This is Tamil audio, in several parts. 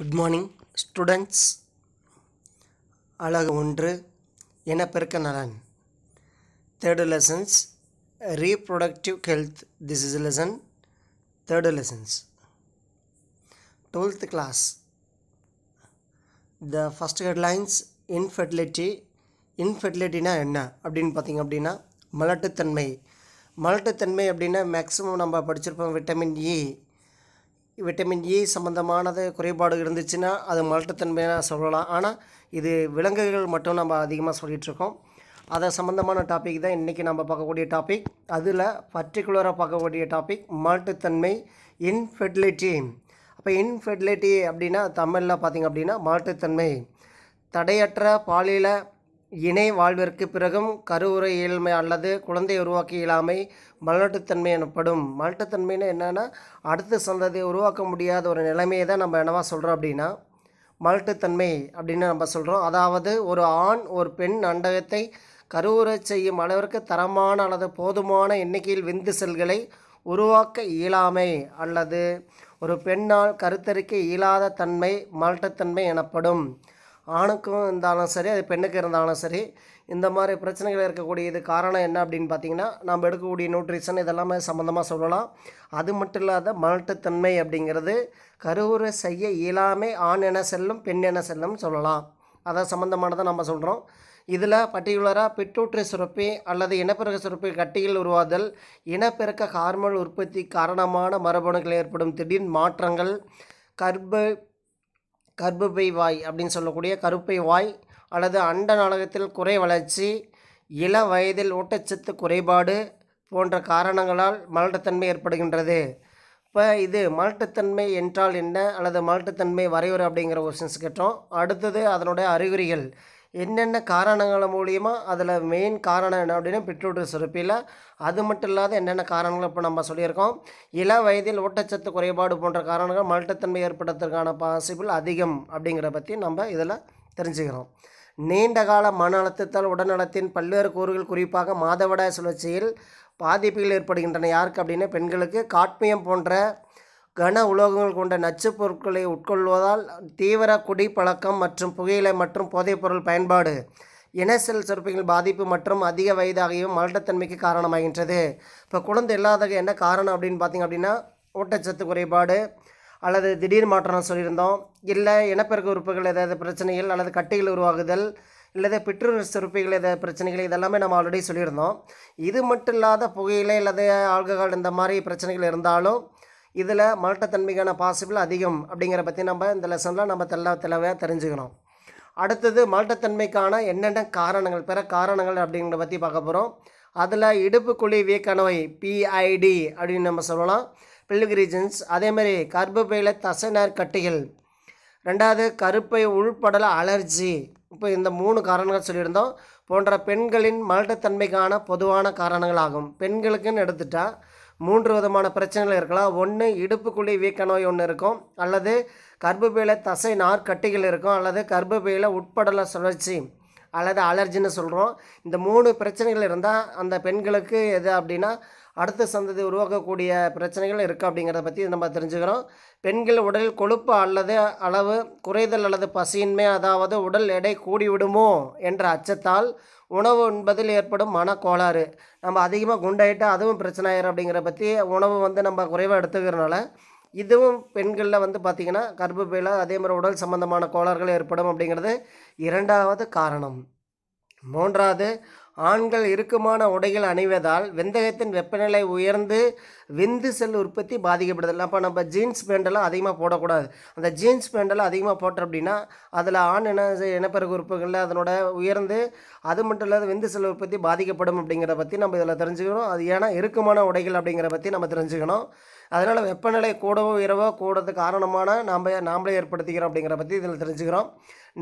குட் மார்னிங் ஸ்டூடெண்ட்ஸ் அழகு ஒன்று இனப்பெருக்க நலன் third lessons reproductive health this is lesson third lessons twelfth class the first headlines infertility இன்ஃபெர்டிலிட்டினா என்ன அப்படின்னு பார்த்தீங்க அப்படின்னா மலட்டுத்தன்மை மலட்டுத்தன்மை அப்படின்னா மேக்ஸிமம் நம்ம படிச்சிருப்போம் vitamin E e. Vitamin A e சம்மந்தமானது குறைபாடு இருந்துச்சுன்னா அது மலட்டத்தன்மையாக சொல்லலாம் ஆனால் இது விலங்குகள் மட்டும் நம்ம அதிகமாக சொல்லிகிட்ருக்கோம் அதை சம்மந்தமான டாபிக் தான் இன்றைக்கி நம்ம பார்க்கக்கூடிய டாபிக் அதில் பர்டிகுலராக பார்க்கக்கூடிய டாபிக் மாட்டுத்தன்மை இன்ஃபெர்டிலிட்டி அப்போ இன்ஃபெர்டிலிட்டி அப்படின்னா தமிழில் பார்த்திங்க அப்படின்னா மாட்டுத்தன்மை தடையற்ற பாலியல இணை வாழ்விற்கு பிறகும் கருவுரை இயல்மை அல்லது குழந்தை உருவாக்க இயலாமை மலட்டுத்தன்மை எனப்படும் மலட்டுத்தன்மைன்னு என்னென்னா அடுத்த சந்ததியை உருவாக்க முடியாத ஒரு நிலைமையை தான் நம்ம என்னவா சொல்கிறோம் அப்படின்னா மலட்டுத்தன்மை அப்படின்னு நம்ம சொல்கிறோம் அதாவது ஒரு ஆண் ஒரு பெண் அண்டகத்தை கருவுரை செய்யும் அளவிற்கு தரமான அல்லது போதுமான எண்ணிக்கையில் விந்து செல்களை உருவாக்க இயலாமை அல்லது ஒரு பெண்ணால் கருத்தரிக்க இயலாத தன்மை மலட்டுத்தன்மை எனப்படும் ஆணுக்கும் இருந்தாலும் சரி அது பெண்ணுக்கு இருந்தாலும் சரி இந்த மாதிரி பிரச்சனைகள் இருக்கக்கூடிய இது காரணம் என்ன அப்படின்னு பார்த்தீங்கன்னா நம்ம எடுக்கக்கூடிய நியூட்ரிஷன் இதெல்லாமே சம்மந்தமாக சொல்லலாம் அது மட்டும் இல்லாத மலட்டுத்தன்மை அப்படிங்கிறது கருவுரை செய்ய இயலாமே ஆண் என செல்லும் பெண் என செல்லும் சொல்லலாம் அதை சம்மந்தமானதை நம்ம சொல்கிறோம் இதில் பர்டிகுலராக பிட்டூற்று சுரப்பி அல்லது இனப்பெருக்க சுரப்பி கட்டியில் உருவாதல் இனப்பெருக்க ஹார்மோன் உற்பத்தி காரணமான மரபணுகள் ஏற்படும் திடீர் மாற்றங்கள் கர்ப்ப கர்ப்பப்பை வாய் அப்படின்னு சொல்லக்கூடிய கருப்பை வாய் அல்லது அண்ட நாளகத்தில் குறை வளர்ச்சி இள வயதில் ஊட்டச்சத்து குறைபாடு போன்ற காரணங்களால் மலட்டுத்தன்மை ஏற்படுகின்றது இப்போ இது மலட்டுத்தன்மை என்றால் என்ன அல்லது மலட்டுத்தன்மை வரையறை அப்படிங்கிற ஒரு கேட்டோம் அடுத்தது அதனுடைய அறிகுறிகள் என்னென்ன காரணங்கள் மூலியமாக அதில் மெயின் காரணம் என்ன அப்படின்னா பெற்றோர் சுரப்பியில் அது மட்டும் இல்லாத என்னென்ன காரணங்கள் இப்போ நம்ம சொல்லியிருக்கோம் இள வயதில் ஊட்டச்சத்து குறைபாடு போன்ற காரணங்கள் மலட்டத்தன்மை ஏற்படுறதுக்கான பாசிபிள் அதிகம் அப்படிங்கிற பற்றி நம்ம இதில் தெரிஞ்சுக்கிறோம் நீண்டகால மன அழுத்தத்தால் உடல்நலத்தின் பல்வேறு கூறுகள் குறிப்பாக மாதவிடாய் சுழற்சியில் பாதிப்புகள் ஏற்படுகின்றன யாருக்கு அப்படின்னா பெண்களுக்கு காட்மியம் போன்ற கன உலோகங்கள் கொண்ட நச்சுப் பொருட்களை உட்கொள்வதால் தீவிர குடிப்பழக்கம் மற்றும் புகையிலை மற்றும் போதைப்பொருள் பயன்பாடு இனசெல் சுரப்பிகள் பாதிப்பு மற்றும் அதிக வயதாகியும் மலட்டத்தன்மைக்கு காரணமாகின்றது இப்போ குழந்தை இல்லாதது என்ன காரணம் அப்படின்னு பார்த்திங்க அப்படின்னா ஊட்டச்சத்து குறைபாடு அல்லது திடீர் மாற்றம் சொல்லியிருந்தோம் இல்லை இனப்பெருக்க உறுப்புகள் ஏதாவது பிரச்சனைகள் அல்லது கட்டிகள் உருவாகுதல் இல்லது பெற்றோர் சுரப்பிகள் ஏதாவது பிரச்சனைகள் இதெல்லாமே நம்ம ஆல்ரெடி சொல்லியிருந்தோம் இது மட்டும் இல்லாத புகையிலை அல்லது ஆல்கஹால் இந்த மாதிரி பிரச்சனைகள் இருந்தாலும் இதில் மலட்டத்தன்மைக்கான பாசிபிள் அதிகம் அப்படிங்கிற பற்றி நம்ம இந்த லெசனில் நம்ம தெல்ல தெளிவாக தெரிஞ்சுக்கணும் அடுத்தது மலட்டத்தன்மைக்கான என்னென்ன காரணங்கள் பிற காரணங்கள் அப்படிங்கிறத பற்றி பார்க்க போகிறோம் அதில் இடுப்பு குழி வீக்க நோய் பிஐடி அப்படின்னு நம்ம சொல்லலாம் பில்கிரிஜன்ஸ் அதேமாதிரி தசை தசைநார் கட்டிகள் ரெண்டாவது கருப்பை உள்படல அலர்ஜி இப்போ இந்த மூணு காரணங்கள் சொல்லியிருந்தோம் போன்ற பெண்களின் மலட்டத்தன்மைக்கான பொதுவான காரணங்களாகும் பெண்களுக்குன்னு எடுத்துட்டால் மூன்று விதமான பிரச்சனைகள் இருக்கலாம் ஒன்று இடுப்புக்குழி வீக்க நோய் ஒன்று இருக்கும் அல்லது கர்ப்பப்பையில் தசை நார்க்கட்டிகள் இருக்கும் அல்லது கர்ப்பப்பையில் உட்படல சுழற்சி அல்லது அலர்ஜின்னு சொல்கிறோம் இந்த மூணு பிரச்சனைகள் இருந்தால் அந்த பெண்களுக்கு எது அப்படின்னா அடுத்த சந்ததி உருவாக்கக்கூடிய பிரச்சனைகள் இருக்குது அப்படிங்கிறத பற்றி நம்ம தெரிஞ்சுக்கிறோம் பெண்கள் உடல் கொழுப்பு அல்லது அளவு குறைதல் அல்லது பசியின்மை அதாவது உடல் எடை கூடிவிடுமோ என்ற அச்சத்தால் உணவு என்பதில் ஏற்படும் மனக்கோளாறு நம்ம அதிகமாக குண்டாயிட்டு அதுவும் பிரச்சனை ஆயிரும் அப்படிங்கிற பற்றி உணவு வந்து நம்ம குறைவாக எடுத்துக்கிறனால இதுவும் பெண்களில் வந்து பார்த்திங்கன்னா கர்ப்பப்பையில் அதே மாதிரி உடல் சம்பந்தமான கோளாறுகள் ஏற்படும் அப்படிங்கிறது இரண்டாவது காரணம் மூன்றாவது ஆண்கள் இறுக்கமான உடைகள் அணிவதால் வெந்தகத்தின் வெப்பநிலை உயர்ந்து விந்து செல் உற்பத்தி பாதிக்கப்படுதல் அப்போ நம்ம ஜீன்ஸ் பேண்டெல்லாம் அதிகமாக போடக்கூடாது அந்த ஜீன்ஸ் பேண்டெல்லாம் அதிகமாக போட்டோம் அப்படின்னா அதில் ஆண் இன இனப்பெருக்க உறுப்புகளில் அதனோட உயர்ந்து அது மட்டும் இல்லாத விந்து செல் உற்பத்தி பாதிக்கப்படும் அப்படிங்கிறத பற்றி நம்ம இதில் தெரிஞ்சுக்கணும் அது ஏன்னா இறுக்கமான உடைகள் அப்படிங்கிற பற்றி நம்ம தெரிஞ்சுக்கணும் அதனால் வெப்பநிலை கூடவோ இரவோ கூடதுக்கு காரணமான நாம் நாம்ளே ஏற்படுத்திக்கிறோம் அப்படிங்கிற பற்றி இதில் தெரிஞ்சுக்கிறோம்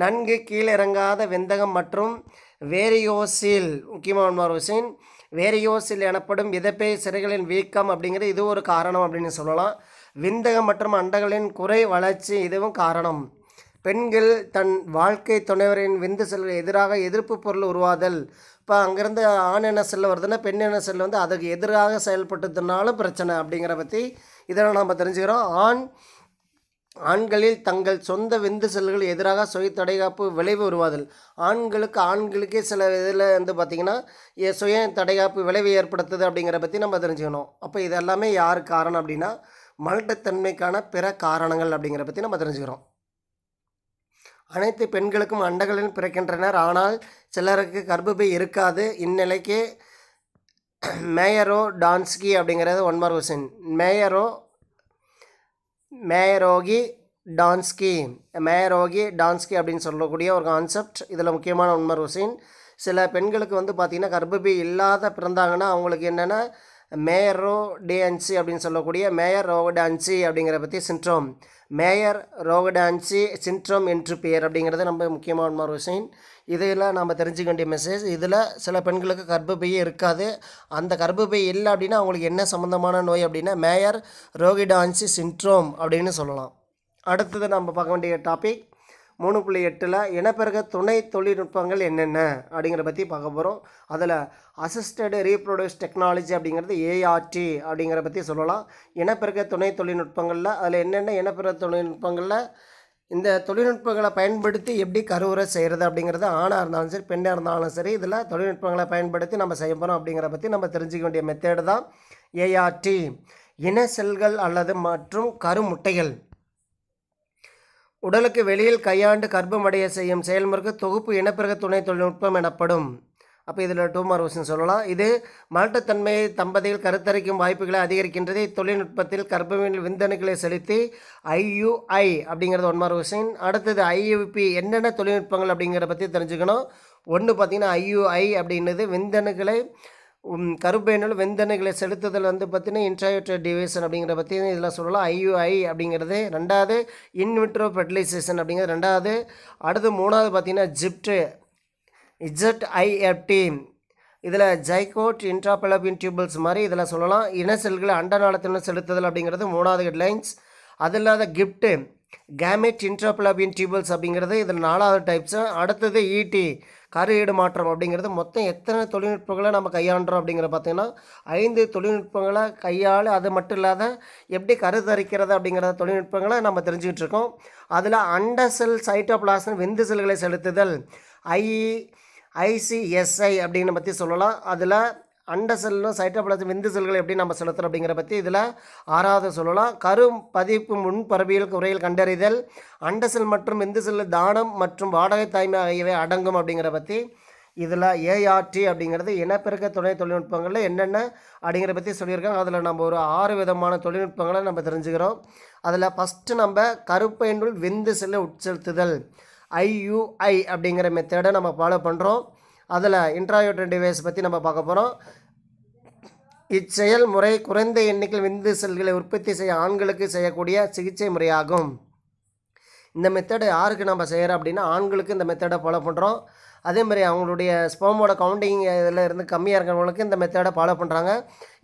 நன்கு கீழிறங்காத வெந்தகம் மற்றும் வேரியோசில் முக்கியமான விஷயம் வேரியோசில் எனப்படும் விதப்பே சிறைகளின் வீக்கம் அப்படிங்கிறது இது ஒரு காரணம் அப்படின்னு சொல்லலாம் விந்தகம் மற்றும் அண்டங்களின் குறை வளர்ச்சி இதுவும் காரணம் பெண்கள் தன் வாழ்க்கை துணைவரின் விந்து செல்கள் எதிராக எதிர்ப்பு பொருள் உருவாதல் இப்போ அங்கேருந்து ஆண் என்ன செல்ல வருதுன்னா பெண் என்ன செல் வந்து அதுக்கு எதிராக செயல்பட்டதுனாலும் பிரச்சனை அப்படிங்கிற பற்றி இதெல்லாம் நம்ம தெரிஞ்சுக்கிறோம் ஆண் ஆண்களில் தங்கள் சொந்த விந்து செல்கள் எதிராக சுய தடைகாப்பு விளைவு உருவாதல் ஆண்களுக்கு ஆண்களுக்கே சில இதில் வந்து பார்த்திங்கன்னா சுய தடைகாப்பு விளைவு ஏற்படுத்துது அப்படிங்கிற பற்றி நம்ம தெரிஞ்சுக்கணும் அப்போ இது எல்லாமே யார் காரணம் அப்படின்னா மலட்டுத்தன்மைக்கான பிற காரணங்கள் அப்படிங்கிற பற்றி நம்ம தெரிஞ்சுக்கிறோம் அனைத்து பெண்களுக்கும் அண்டகளில் பிறக்கின்றனர் ஆனால் சிலருக்கு கர்ப்பப்பை இருக்காது இந்நிலைக்கு மேயரோ டான்ஸ்கி அப்படிங்கிறது ஒன்மார் ஹுசின் மேயரோ மேயரோகி டான்ஸ்கி மேயரோகி டான்ஸ்கி அப்படின்னு சொல்லக்கூடிய ஒரு கான்செப்ட் இதில் முக்கியமான உண்மை ருசின் சில பெண்களுக்கு வந்து பார்த்திங்கன்னா கர்ப்பபி இல்லாத பிறந்தாங்கன்னா அவங்களுக்கு என்னென்னா மேயரோ டேன்சி அப்படின்னு சொல்லக்கூடிய மேயர் ரோகடான்சி அப்படிங்கிற பற்றி சின்ட்ரோம் மேயர் ரோகடான்சி சின்ட்ரோம் என்று பெயர் அப்படிங்கிறது ரொம்ப முக்கியமான உண்மை விஷயம் இதையெல்லாம் நாம் தெரிஞ்சுக்க வேண்டிய மெசேஜ் இதில் சில பெண்களுக்கு கர்ப்பப்பையே இருக்காது அந்த கர்ப்பப்பை இல்லை அப்படின்னா அவங்களுக்கு என்ன சம்மந்தமான நோய் அப்படின்னா மேயர் ரோகிடான்சி சின்ட்ரோம் அப்படின்னு சொல்லலாம் அடுத்தது நம்ம பார்க்க வேண்டிய டாபிக் மூணு புள்ளி எட்டில் இனப்பெருக துணை தொழில்நுட்பங்கள் என்னென்ன அப்படிங்கிற பற்றி பார்க்க போகிறோம் அதில் அசிஸ்டடு ரீப்ரொடியூஸ் டெக்னாலஜி அப்படிங்கிறது ஏஆர்டி அப்படிங்கிற பற்றி சொல்லலாம் இனப்பெருக துணை தொழில்நுட்பங்களில் அதில் என்னென்ன இனப்பெருக்க தொழில்நுட்பங்களில் இந்த தொழில்நுட்பங்களை பயன்படுத்தி எப்படி கருவுரை செய்கிறது அப்படிங்கிறது ஆணாக இருந்தாலும் சரி பெண்ணாக இருந்தாலும் சரி இதில் தொழில்நுட்பங்களை பயன்படுத்தி நம்ம செய்ய போகிறோம் அப்படிங்கிற பற்றி நம்ம தெரிஞ்சுக்க வேண்டிய மெத்தேடு தான் ஏஆர்டி இன செல்கள் அல்லது மற்றும் கருமுட்டைகள் உடலுக்கு வெளியில் கையாண்டு கர்ப்பமடைய செய்யும் செயல்முறைக்கு தொகுப்பு இனப்பிறகு துணை தொழில்நுட்பம் எனப்படும் அப்போ இதில் டூமர் ஊசின்னு சொல்லலாம் இது மலட்டுத்தன்மையை தம்பதியில் கருத்தரிக்கும் வாய்ப்புகளை அதிகரிக்கின்றது தொழில்நுட்பத்தில் கர்ப்பவின் விந்தணுக்களை செலுத்தி ஐயுஐ அப்படிங்கிறது ஒன்மார் ஊசின் அடுத்தது ஐயுபி என்னென்ன தொழில்நுட்பங்கள் அப்படிங்கிறத பற்றி தெரிஞ்சுக்கணும் ஒன்று பார்த்திங்கன்னா ஐயுஐ அப்படின்றது விந்தணுக்களை கருப்பையினால் வெந்தணுகளை செலுத்துதல் வந்து பார்த்தீங்கன்னா இன்ட்ராயூட்ரோ டிவிஷன் அப்படிங்கிற பற்றி இதில் சொல்லலாம் ஐயுஐ அப்படிங்கிறது ரெண்டாவது இன்விட்ரோ ஃபெர்டிலைசேஷன் அப்படிங்கிறது ரெண்டாவது அடுத்து மூணாவது பார்த்திங்கன்னா ஜிப்டு ஜெட்ஐஎஃப்டி இதில் ஜைகோட் இன்ட்ராபெலபின் டியூபிள்ஸ் மாதிரி இதில் சொல்லலாம் இன செல்களை அண்டநாளத்துடன் செலுத்துதல் அப்படிங்கிறது மூணாவது ஹெட்லைன்ஸ் அது இல்லாத கிஃப்ட்டு கேமெட் இன்ட்ராபெலபின் டியூபிள்ஸ் அப்படிங்கிறது இதில் நாலாவது டைப்ஸு அடுத்தது ஈடி e கருகீடு மாற்றம் அப்படிங்கிறது மொத்தம் எத்தனை தொழில்நுட்பங்களை நம்ம கையாண்டுறோம் அப்படிங்கிற பார்த்திங்கன்னா ஐந்து தொழில்நுட்பங்களை கையாள் அது மட்டும் இல்லாத எப்படி கருத்தரிக்கிறது அப்படிங்கிற தொழில்நுட்பங்களை நம்ம தெரிஞ்சுக்கிட்டு இருக்கோம் அதில் அண்டசெல் சைட்டோப்ளாஸ் விந்து செல்களை செலுத்துதல் ஐஇ ஐசிஎஸ்ஐ அப்படின்னு பற்றி சொல்லலாம் அதில் அண்ட செல்லும் சைட்டோபிளாசம் விந்து செல்களை எப்படி நம்ம செலுத்துகிறோம் அப்படிங்கிற பற்றி இதில் ஆறாவது சொல்லலாம் கரும் பதிப்பு முன்பரவியல் குறையில் கண்டறிதல் அண்ட செல் மற்றும் விந்து செல் தானம் மற்றும் வாடகை தாய்மை ஆகியவை அடங்கும் அப்படிங்கிற பற்றி இதில் ஏஆர்டி அப்படிங்கிறது இனப்பெருக்க துணை தொழில்நுட்பங்களில் என்னென்ன அப்படிங்கிற பற்றி சொல்லியிருக்காங்க அதில் நம்ம ஒரு ஆறு விதமான தொழில்நுட்பங்களை நம்ம தெரிஞ்சுக்கிறோம் அதில் ஃபஸ்ட்டு நம்ம கருப்பை நூல் விந்து செல்லை உட்செலுத்துதல் ஐயுஐ அப்படிங்கிற மெத்தடை நம்ம ஃபாலோ பண்ணுறோம் அதில் இன்ட்ராயூட்டன் டிவைஸ் பற்றி நம்ம பார்க்க போகிறோம் இச்செயல்முறை குறைந்த எண்ணிக்கையில் விந்து செல்களை உற்பத்தி செய்ய ஆண்களுக்கு செய்யக்கூடிய சிகிச்சை முறையாகும் இந்த மெத்தடை யாருக்கு நம்ம செய்கிறோம் அப்படின்னா ஆண்களுக்கு இந்த மெத்தடை ஃபாலோ பண்ணுறோம் அதே மாதிரி அவங்களுடைய ஸ்போமோட கவுண்டிங் இதில் இருந்து கம்மியாக இருக்கிறவங்களுக்கு இந்த மெத்தடை ஃபாலோ பண்ணுறாங்க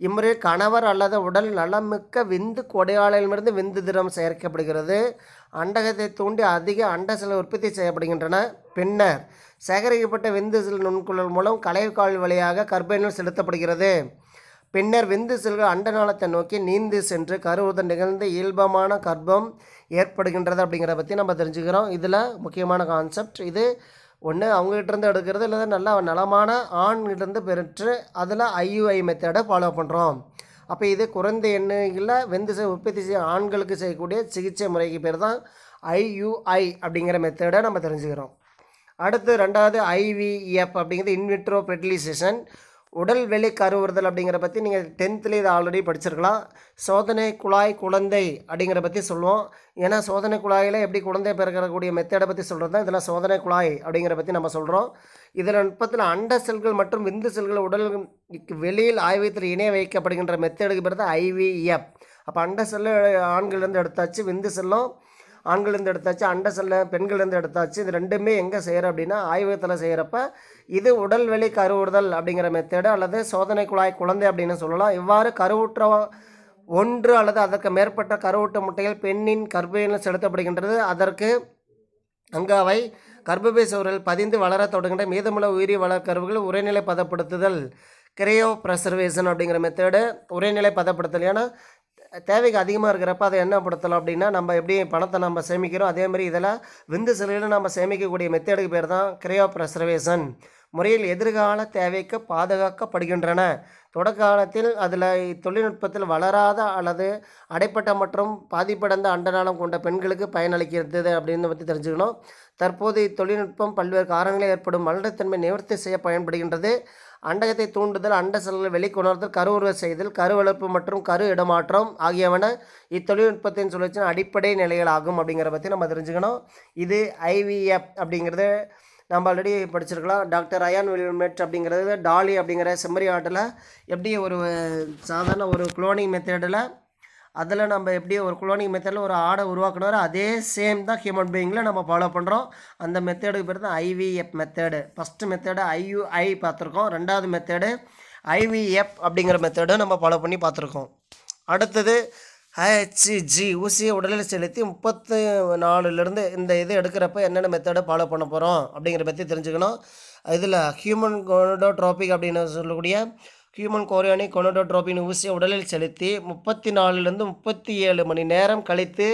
இம்முறையில் கணவர் அல்லது உடல் நலமிக்க விந்து கொடையாளையிலிருந்து விந்து திரம் செயற்கப்படுகிறது அண்டகத்தை தூண்டி அதிக அண்டசலை உற்பத்தி செய்யப்படுகின்றன பின்னர் சேகரிக்கப்பட்ட விந்து செல் நுண்குழல் மூலம் கலைக்கால் வழியாக கர்ப்பைனுள் செலுத்தப்படுகிறது பின்னர் விந்து செல்கள் அண்ட நாளத்தை நோக்கி நீந்து சென்று கருவுதல் நிகழ்ந்த இயல்பமான கர்ப்பம் ஏற்படுகின்றது அப்படிங்கிறத பற்றி நம்ம தெரிஞ்சுக்கிறோம் இதில் முக்கியமான கான்செப்ட் இது ஒன்று அவங்ககிட்டருந்து எடுக்கிறது இல்லை நல்ல நலமான ஆண்கிட்டருந்து பெற்று அதில் ஐயுஐ மெத்தடை ஃபாலோ பண்ணுறோம் அப்போ இது குறைந்த எண்ணிக்கையில் வெந்து உற்பத்தி செய்ய ஆண்களுக்கு செய்யக்கூடிய சிகிச்சை முறைக்கு பேர் தான் ஐயுஐ அப்படிங்கிற மெத்தடை நம்ம தெரிஞ்சுக்கிறோம் அடுத்து ரெண்டாவது ஐவிஎஃப் அப்படிங்கிறது இன்விட்ரோ ஃபெர்டிலைசேஷன் உடல் வெளி கருவுறுதல் அப்படிங்கிற பற்றி நீங்கள் டென்த்துலேயே இதை ஆல்ரெடி படிச்சிருக்கலாம் சோதனை குழாய் குழந்தை அப்படிங்கிற பற்றி சொல்லுவோம் ஏன்னா சோதனை குழாயில் எப்படி குழந்தை பிறக்கக்கூடிய மெத்தடை பற்றி சொல்கிறது தான் இதில் சோதனை குழாய் அப்படிங்கிற பற்றி நம்ம சொல்கிறோம் இதில் நுட்பத்தில் அண்ட செல்கள் மற்றும் விந்து செல்கள் உடல் வெளியில் ஆய்வகத்தில் இணைய வைக்கப்படுகின்ற மெத்தடுக்கு பிறகு ஐவிஎஃப் அப்போ அண்ட செல்லு இருந்து எடுத்தாச்சு விந்து செல்லும் ஆண்கள்லேருந்து எடுத்தாச்சு அண்டசனில் பெண்கள்லேருந்து எடுத்தாச்சு இது ரெண்டுமே எங்கே செய்கிற அப்படின்னா ஆய்வகத்தில் செய்கிறப்ப இது உடல்வெளி கருவுறுதல் அப்படிங்கிற மெத்தேடு அல்லது சோதனை குழாய் குழந்தை அப்படின்னு சொல்லலாம் இவ்வாறு கருவுற்ற ஒன்று அல்லது அதற்கு மேற்பட்ட கருவுட்ட முட்டைகள் பெண்ணின் கர்ப்பையில் செலுத்தப்படுகின்றது அதற்கு அங்கு அவை கர்ப்பப்பை சூழல் பதிந்து வளரத் தொடங்கின மீதமுள்ள உயிரி கருவுகள் உரைநிலை பதப்படுத்துதல் கிரையோ ப்ரெசர்வேஷன் அப்படிங்கிற மெத்தேடு உரைநிலை பதப்படுத்தல் ஏன்னா தேவைக்கு அதிகமாக இருக்கிறப்ப அதை என்ன படுத்தலாம் அப்படின்னா நம்ம எப்படி பணத்தை நம்ம சேமிக்கிறோம் அதேமாதிரி இதில் விந்து சிலையில் நம்ம சேமிக்கக்கூடிய மெத்தேடுக்கு பேர் தான் கிரையோ ப்ரெசர்வேஷன் முறையில் எதிர்கால தேவைக்கு பாதுகாக்கப்படுகின்றன தொடக்க காலத்தில் அதில் தொழில்நுட்பத்தில் வளராத அல்லது அடைப்பட்ட மற்றும் பாதிப்படைந்த அண்டநாளம் கொண்ட பெண்களுக்கு பயனளிக்கிறது அப்படின்னு பற்றி தெரிஞ்சுக்கணும் தற்போது இத்தொழில்நுட்பம் பல்வேறு காரணங்களில் ஏற்படும் மலரத்தன்மை நிவர்த்தி செய்ய பயன்படுகின்றது அண்டகத்தை தூண்டுதல் அண்ட செல்களை வெளிக்கொணர்தல் கருவுருவ செய்தல் கருவளர்ப்பு மற்றும் கரு இடமாற்றம் ஆகியவன இத்தொழில்நுட்பத்தின் சுழற்சியின் அடிப்படை நிலைகள் ஆகும் அப்படிங்கிற பற்றி நம்ம தெரிஞ்சுக்கணும் இது ஐவிஎஃப் அப்படிங்கிறது நம்ம ஆல்ரெடி படிச்சிருக்கலாம் டாக்டர் அயான் வில்மெட் அப்படிங்கிறது டாலி அப்படிங்கிற செம்மறி ஆட்டில் எப்படி ஒரு சாதாரண ஒரு குளோனிங் மெத்தடில் அதில் நம்ம எப்படி ஒரு குளோனிங் மெத்தடில் ஒரு ஆடை உருவாக்கினாரோ அதே சேம் தான் ஹியூமன் பீயிங்கில் நம்ம ஃபாலோ பண்ணுறோம் அந்த மெத்தேடுக்கு பேர் தான் IVF method first method IUI பார்த்துருக்கோம் ரெண்டாவது மெத்தேடு ஐவிஎஃப் அப்படிங்கிற மெத்தேடும் நம்ம ஃபாலோ பண்ணி பார்த்துருக்கோம் அடுத்தது ஹெச்ஜி ஊசியை உடலில் செலுத்தி முப்பத்து நாலுலேருந்து இந்த இது எடுக்கிறப்ப என்னென்ன மெத்தடை ஃபாலோ பண்ண போகிறோம் அப்படிங்கிற பற்றி தெரிஞ்சுக்கணும் இதில் ஹியூமன் ட்ராபிக் அப்படின்னு சொல்லக்கூடிய ஹியூமன் கோரியானிக் கொனடோட்ரோபின் ஊசியை உடலில் செலுத்தி முப்பத்தி நாலுலேருந்து முப்பத்தி ஏழு மணி நேரம் கழித்து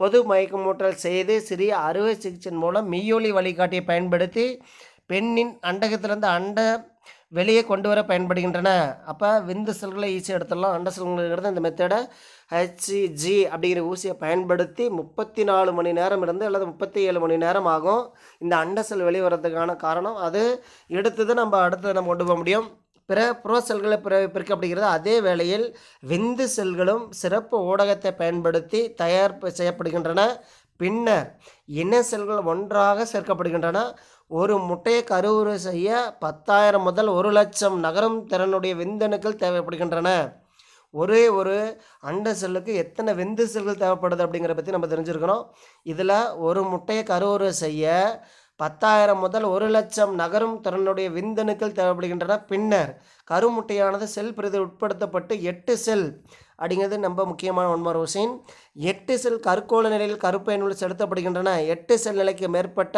பொது மயக்கமூட்டல் செய்து சிறிய அறுவை சிகிச்சை மூலம் மீயொலி வழிகாட்டியை பயன்படுத்தி பெண்ணின் அண்டகத்திலிருந்து அண்ட வெளியே கொண்டு வர பயன்படுகின்றன அப்போ விந்து செல்களை ஈஸியாக எடுத்துடலாம் அண்ட செல்களுங்கிறது இந்த மெத்தடை ஹெச்சிஜி அப்படிங்கிற ஊசியை பயன்படுத்தி முப்பத்தி நாலு மணி நேரம் இருந்து அல்லது முப்பத்தி ஏழு மணி நேரம் ஆகும் இந்த அண்ட செல் வெளியே காரணம் அது எடுத்தது நம்ம அடுத்தது நம்ம கொண்டு போக முடியும் பிற புற செல்களை பிற பிரிக்கப்படுகிறது அதே வேளையில் விந்து செல்களும் சிறப்பு ஊடகத்தை பயன்படுத்தி தயார் செய்யப்படுகின்றன பின்னர் இன செல்கள் ஒன்றாக சேர்க்கப்படுகின்றன ஒரு முட்டையை கருவுறு செய்ய பத்தாயிரம் முதல் ஒரு லட்சம் நகரும் திறனுடைய விந்தணுக்கள் தேவைப்படுகின்றன ஒரே ஒரு அண்ட செல்லுக்கு எத்தனை விந்து செல்கள் தேவைப்படுது அப்படிங்கிற பற்றி நம்ம தெரிஞ்சுருக்கணும் இதில் ஒரு முட்டையை கருவுறு செய்ய பத்தாயிரம் முதல் ஒரு லட்சம் நகரும் திறனுடைய விந்தணுக்கள் தேவைப்படுகின்றன பின்னர் கருமுட்டையானது செல் பிரிதி உட்படுத்தப்பட்டு எட்டு செல் அப்படிங்கிறது நம்ம முக்கியமான உண்மை ரோசின் எட்டு செல் கருக்கோள நிலையில் கருப்பை நூல் செலுத்தப்படுகின்றன எட்டு செல் நிலைக்கு மேற்பட்ட